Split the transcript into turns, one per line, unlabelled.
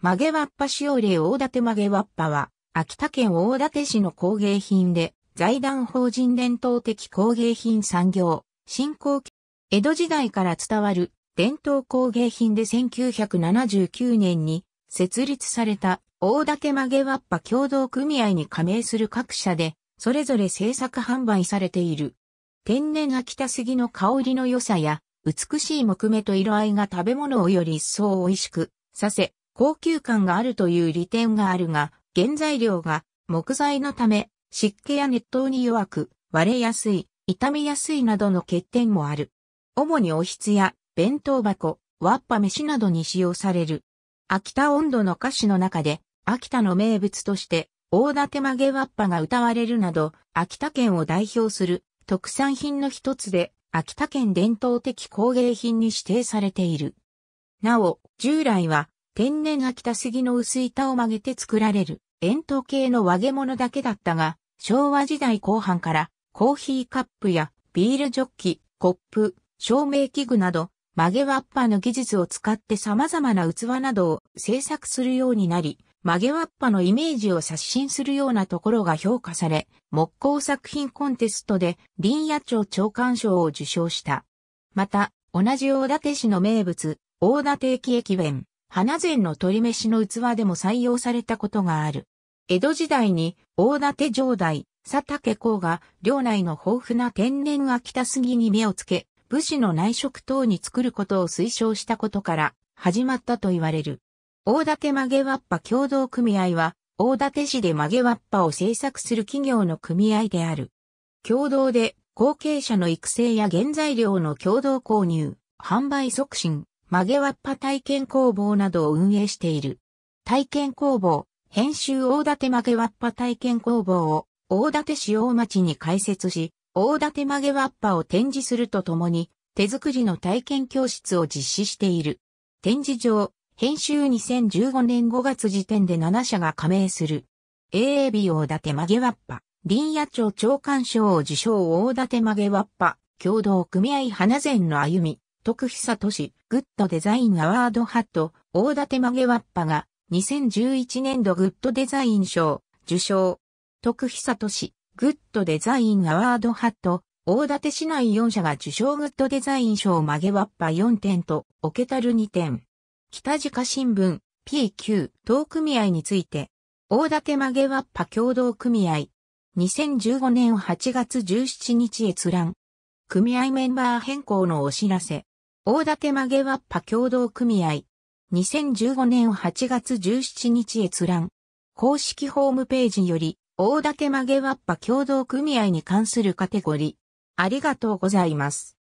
曲げわっぱしおれ大館曲げわっぱは、秋田県大館市の工芸品で、財団法人伝統的工芸品産業、振興、江戸時代から伝わる伝統工芸品で1979年に設立された大館曲げわっぱ共同組合に加盟する各社で、それぞれ制作販売されている。天然秋田杉の香りの良さや、美しい木目と色合いが食べ物をより一層美味しくさせ、高級感があるという利点があるが、原材料が木材のため、湿気や熱湯に弱く、割れやすい、傷みやすいなどの欠点もある。主におひつや弁当箱、わっぱ飯などに使用される。秋田温度の歌詞の中で、秋田の名物として、大館曲げわっぱが歌われるなど、秋田県を代表する特産品の一つで、秋田県伝統的工芸品に指定されている。なお、従来は天然秋田杉の薄板を曲げて作られる円筒形の和毛物だけだったが、昭和時代後半からコーヒーカップやビールジョッキ、コップ、照明器具など曲げわっぱの技術を使って様々な器などを製作するようになり、曲げわっぱのイメージを刷新するようなところが評価され、木工作品コンテストで林野町長官賞を受賞した。また、同じ大館市の名物、大館駅駅弁、花膳の鳥飯の器でも採用されたことがある。江戸時代に大館城代、佐竹公が領内の豊富な天然秋田杉に目をつけ、武士の内職等に作ることを推奨したことから始まったと言われる。大館曲げわっぱ共同組合は、大館市で曲げわっぱを製作する企業の組合である。共同で後継者の育成や原材料の共同購入、販売促進、曲げわっぱ体験工房などを運営している。体験工房、編集大館曲げわっぱ体験工房を大館市大町に開設し、大館曲げわっぱを展示するとともに、手作りの体験教室を実施している。展示場、編集2015年5月時点で7社が加盟する。AAB 大館曲げわっぱ、林野町長官賞を受賞大館曲げわっぱ、共同組合花禅の歩み。徳久都市、グッドデザインアワードハット、大館曲げわっぱが、2011年度グッドデザイン賞、受賞。徳久都市、グッドデザインアワードハット、大館市内4社が受賞グッドデザイン賞曲げわっぱ4点と、オケたる2点。北地下新聞、PQ、同組合について、大館曲げわっぱ共同組合、2015年8月17日閲覧。組合メンバー変更のお知らせ。大館曲げわっぱ共同組合。2015年8月17日閲覧。公式ホームページより、大館曲げわっぱ共同組合に関するカテゴリー。ありがとうございます。